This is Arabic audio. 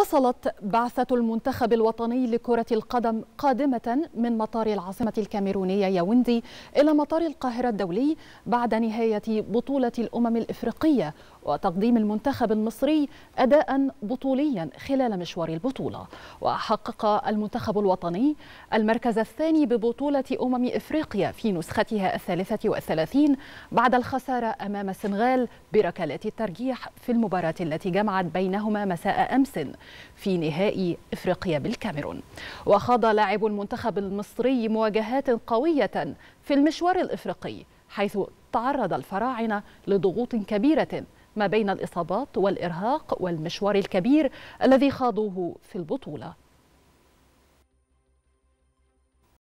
وصلت بعثة المنتخب الوطني لكرة القدم قادمة من مطار العاصمة الكاميرونية ياوندي إلى مطار القاهرة الدولي بعد نهاية بطولة الأمم الإفريقية وتقديم المنتخب المصري أداء بطوليا خلال مشوار البطولة وحقق المنتخب الوطني المركز الثاني ببطولة أمم إفريقيا في نسختها الثالثة والثلاثين بعد الخسارة أمام السنغال بركلات الترجيح في المباراة التي جمعت بينهما مساء أمس في نهائي إفريقيا بالكاميرون وخاض لاعب المنتخب المصري مواجهات قوية في المشوار الإفريقي حيث تعرض الفراعنة لضغوط كبيرة ما بين الإصابات والإرهاق والمشوار الكبير الذي خاضوه في البطولة